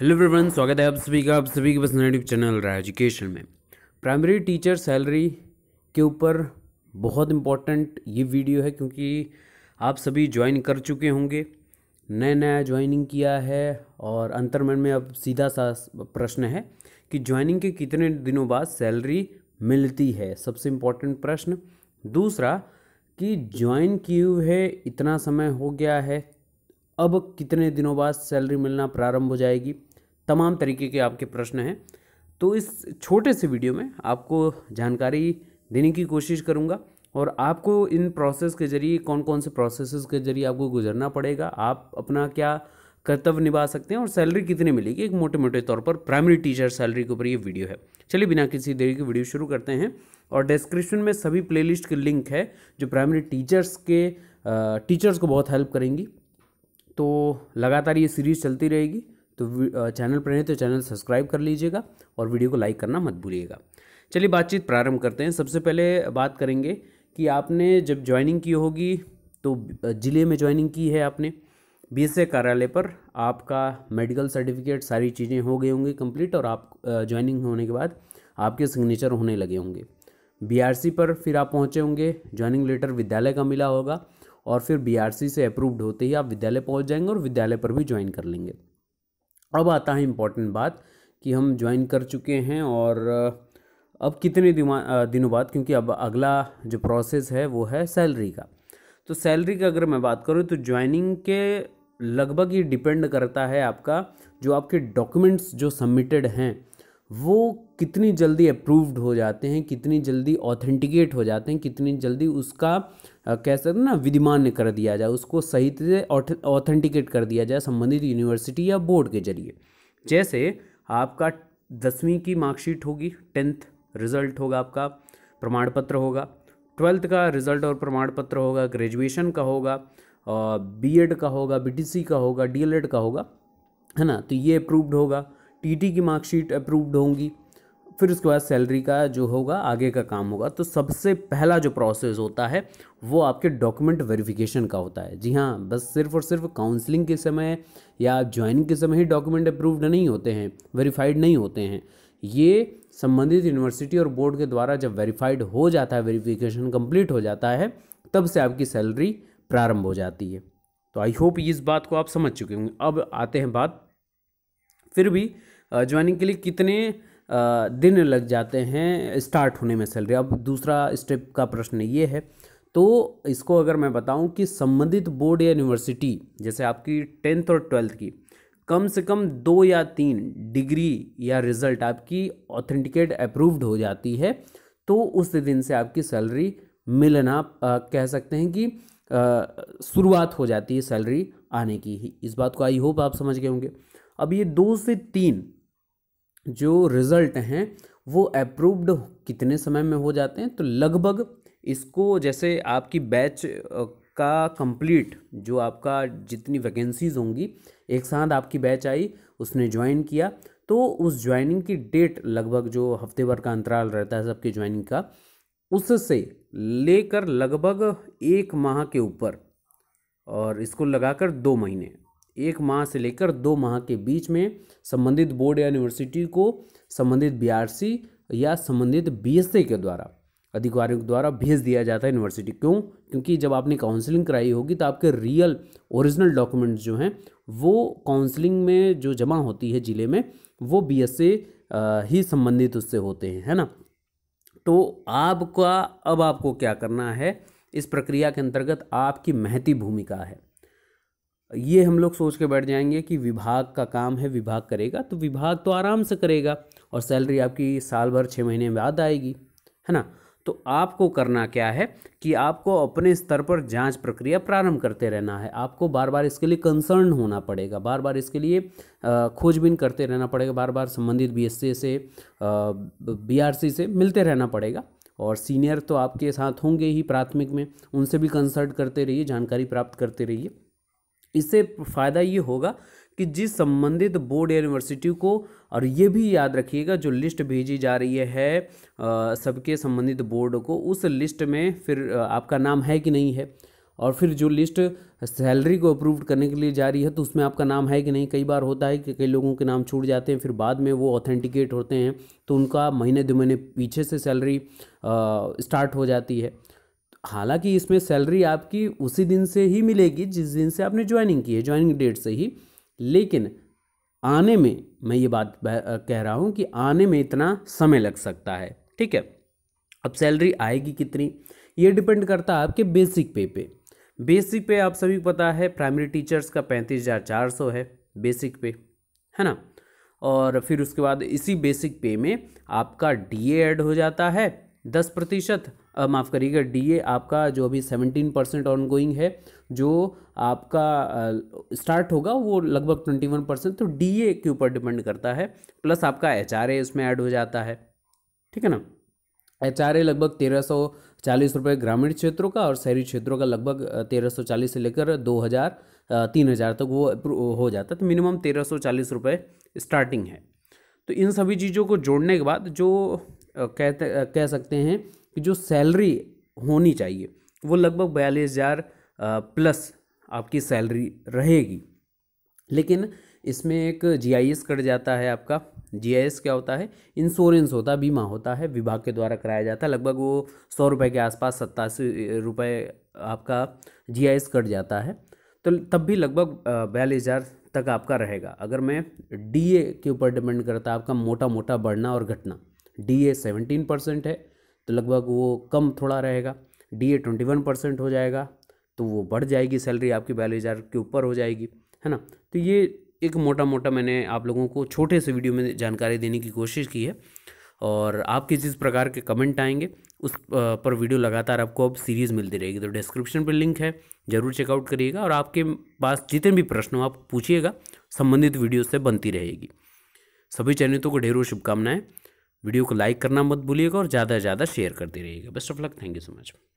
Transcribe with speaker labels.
Speaker 1: hello everyone स्वागत है आप सभी का आप सभी के बस यूट्यूब चैनल रहा एजुकेशन में प्राइमरी टीचर सैलरी के ऊपर बहुत इम्पोर्टेंट ये वीडियो है क्योंकि आप सभी ज्वाइन कर चुके होंगे नया नया ज्वाइनिंग किया है और अंतर्मन में अब सीधा सा प्रश्न है कि ज्वाइनिंग के कितने दिनों बाद सैलरी मिलती है सबसे इम्पोर्टेंट प्रश्न दूसरा कि ज्वाइन किए हुए इतना समय हो गया है अब कितने दिनों बाद सैलरी मिलना प्रारंभ हो जाएगी तमाम तरीके के आपके प्रश्न हैं तो इस छोटे से वीडियो में आपको जानकारी देने की कोशिश करूँगा और आपको इन प्रोसेस के ज़रिए कौन कौन से प्रोसेस के ज़रिए आपको गुजरना पड़ेगा आप अपना क्या कर्तव्य निभा सकते हैं और सैलरी कितनी मिलेगी एक मोटे मोटे तौर पर प्राइमरी टीचर सैलरी के ऊपर ये वीडियो है चलिए बिना किसी देरी के वीडियो शुरू करते हैं और डिस्क्रिप्शन में सभी प्लेलिस्ट के लिंक है जो प्राइमरी टीचर्स के टीचर्स को बहुत हेल्प करेंगी तो लगातार ये सीरीज़ चलती रहेगी तो चैनल पर हैं तो चैनल सब्सक्राइब कर लीजिएगा और वीडियो को लाइक करना मत भूलिएगा चलिए बातचीत प्रारंभ करते हैं सबसे पहले बात करेंगे कि आपने जब ज्वाइनिंग की होगी तो ज़िले में ज्वाइनिंग की है आपने बी कार्यालय पर आपका मेडिकल सर्टिफिकेट सारी चीज़ें हो गई होंगी कंप्लीट और आप ज्वाइनिंग होने के बाद आपके सिग्नेचर होने लगे होंगे बीआरसी पर फिर आप पहुँचे होंगे ज्वाइनिंग लेटर विद्यालय का मिला होगा और फिर बीआरसी से अप्रूव्ड होते ही आप विद्यालय पहुँच जाएंगे और विद्यालय पर भी ज्वाइन कर लेंगे अब आता है इम्पोर्टेंट बात कि हम ज्वाइन कर चुके हैं और अब कितने दिनों बाद क्योंकि अब अगला जो प्रोसेस है वो है सैलरी का तो सैलरी का अगर मैं बात करूँ तो ज्वाइनिंग के लगभग ये डिपेंड करता है आपका जो आपके डॉक्यूमेंट्स जो सबमिटेड हैं वो कितनी जल्दी अप्रूव्ड हो जाते हैं कितनी जल्दी ऑथेंटिकेट हो जाते हैं कितनी जल्दी उसका कह सकते ना विधिमान्य कर दिया जाए उसको सही से ऑथेंटिकेट कर दिया जाए संबंधित यूनिवर्सिटी या बोर्ड के जरिए जैसे आपका दसवीं की मार्कशीट होगी टेंथ रिजल्ट होगा आपका प्रमाण पत्र होगा ट्वेल्थ का रिजल्ट और प्रमाण पत्र होगा ग्रेजुएशन का होगा बी का होगा बी का होगा डी का होगा है ना तो ये अप्रूव्ड होगा टीटी की मार्कशीट अप्रूव्ड होंगी फिर उसके बाद सैलरी का जो होगा आगे का काम होगा तो सबसे पहला जो प्रोसेस होता है वो आपके डॉक्यूमेंट वेरिफिकेशन का होता है जी हाँ बस सिर्फ और सिर्फ काउंसलिंग के समय या ज्वाइनिंग के समय ही डॉक्यूमेंट अप्रूव्ड नहीं होते हैं वेरीफाइड नहीं होते हैं ये संबंधित यूनिवर्सिटी और बोर्ड के द्वारा जब वेरीफाइड हो जाता है वेरीफिकेशन कंप्लीट हो जाता है तब से आपकी सैलरी प्रारंभ हो जाती है तो आई होप इस बात को आप समझ चुके होंगे अब आते हैं बात फिर भी ज्वाइनिंग के लिए कितने दिन लग जाते हैं स्टार्ट होने में सैलरी अब दूसरा स्टेप का प्रश्न ये है तो इसको अगर मैं बताऊं कि संबंधित बोर्ड या यूनिवर्सिटी जैसे आपकी टेंथ और ट्वेल्थ की कम से कम दो या तीन डिग्री या रिजल्ट आपकी ऑथेंटिकेट अप्रूव्ड हो जाती है तो उस दिन से आपकी सैलरी मिलना आ, कह सकते हैं कि शुरुआत हो जाती है सैलरी आने की ही इस बात को आई होप आप समझ गए होंगे अब ये दो से तीन जो रिज़ल्ट हैं वो अप्रूव्ड कितने समय में हो जाते हैं तो लगभग इसको जैसे आपकी बैच का कंप्लीट जो आपका जितनी वैकेंसीज होंगी एक साथ आपकी बैच आई उसने ज्वाइन किया तो उस ज्वाइनिंग की डेट लगभग जो हफ्ते भर का अंतराल रहता है सबकी ज्वाइनिंग का उससे लेकर लगभग एक माह के ऊपर और इसको लगाकर दो महीने एक माह से लेकर दो माह के बीच में संबंधित बोर्ड या यूनिवर्सिटी को संबंधित बीआरसी या संबंधित बीएसए के द्वारा अधिकारियों के द्वारा भेज दिया जाता है यूनिवर्सिटी क्यों क्योंकि जब आपने काउंसलिंग कराई होगी तो आपके रियल ओरिजिनल डॉक्यूमेंट्स जो हैं वो काउंसलिंग में जो जमा होती है ज़िले में वो बीएसए ही संबंधित उससे होते हैं है ना तो आपका अब आपको क्या करना है इस प्रक्रिया के अंतर्गत आपकी महती भूमिका है ये हम लोग सोच के बैठ जाएंगे कि विभाग का काम है विभाग करेगा तो विभाग तो आराम से करेगा और सैलरी आपकी साल भर छः महीने बाद आएगी है ना तो आपको करना क्या है कि आपको अपने स्तर पर जांच प्रक्रिया प्रारंभ करते रहना है आपको बार बार इसके लिए कंसर्न होना पड़ेगा बार बार इसके लिए खोजबीन करते रहना पड़ेगा बार बार संबंधित बी से बीआरसी से मिलते रहना पड़ेगा और सीनियर तो आपके साथ होंगे ही प्राथमिक में उनसे भी कंसल्ट करते रहिए जानकारी प्राप्त करते रहिए इससे फ़ायदा ये होगा कि जिस संबंधित बोर्ड या यूनिवर्सिटी को और ये भी याद रखिएगा जो लिस्ट भेजी जा रही है सबके संबंधित बोर्ड को उस लिस्ट में फिर आपका नाम है कि नहीं है और फिर जो लिस्ट सैलरी को अप्रूव करने के लिए जा रही है तो उसमें आपका नाम है कि नहीं कई बार होता है कि कई लोगों के नाम छूट जाते हैं फिर बाद में वो ऑथेंटिकेट होते हैं तो उनका महीने दो महीने पीछे से सैलरी स्टार्ट हो जाती है हालांकि इसमें सैलरी आपकी उसी दिन से ही मिलेगी जिस दिन से आपने ज्वाइनिंग की है ज्वाइनिंग डेट से ही लेकिन आने में मैं ये बात कह रहा हूँ कि आने में इतना समय लग सकता है ठीक है अब सैलरी आएगी कितनी ये डिपेंड करता है आपके बेसिक पे पे बेसिक पे आप सभी को पता है प्राइमरी टीचर्स का पैंतीस हज़ार चार सौ है बेसिक पे है ना और फिर उसके बाद इसी बेसिक पे में आपका डीए ऐड हो जाता है दस प्रतिशत माफ़ करिएगा डीए आपका जो अभी सेवेंटीन परसेंट ऑन गोइंग है जो आपका स्टार्ट होगा वो लगभग ट्वेंटी वन परसेंट तो डीए के ऊपर डिपेंड करता है प्लस आपका एच आर ए इसमें ऐड हो जाता है ठीक है ना एच आर ए लगभग तेरह सौ चालीस रुपये ग्रामीण क्षेत्रों का और शहरी क्षेत्रों का लगभग तेरह सौ चालीस से लेकर दो हज़ार तीन हज़ार तक वो हो जाता है तो मिनिमम तेरह सौ चालीस रुपये स्टार्टिंग है तो इन सभी चीज़ों को जोड़ने के बाद जो कहते कह सकते हैं कि जो सैलरी होनी चाहिए वो लगभग बयालीस हज़ार प्लस आपकी सैलरी रहेगी लेकिन इसमें एक जीआईएस कट जाता है आपका जीआईएस क्या होता है इंश्योरेंस होता है बीमा होता है विभाग के द्वारा कराया जाता है लगभग वो सौ रुपये के आसपास सत्तासी रुपये आपका जीआईएस कट जाता है तो तब भी लगभग बयालीस हज़ार तक आपका रहेगा अगर मैं डीए के ऊपर डिपेंड करता आपका मोटा मोटा बढ़ना और घटना डी ए सेवेंटीन परसेंट है तो लगभग वो कम थोड़ा रहेगा D A twenty one percent हो जाएगा तो वो बढ़ जाएगी सैलरी आपकी बयालीस हज़ार के ऊपर हो जाएगी है ना तो ये एक मोटा मोटा मैंने आप लोगों को छोटे से वीडियो में जानकारी देने की कोशिश की है और आपके जिस प्रकार के कमेंट आएंगे उस पर वीडियो लगातार आपको अब सीरीज़ मिलती रहेगी तो डिस्क्रिप्शन पर लिंक है ज़रूर चेकआउट करिएगा और आपके पास जितने भी प्रश्न हो आप पूछिएगा संबंधित वीडियो से बनती रहेगी सभी चैनलों को ढेरों शुभकामनाएं वीडियो को लाइक करना मत भूलिएगा और ज़्यादा से ज़्यादा शेयर करते रहिएगा best of luck thank you so much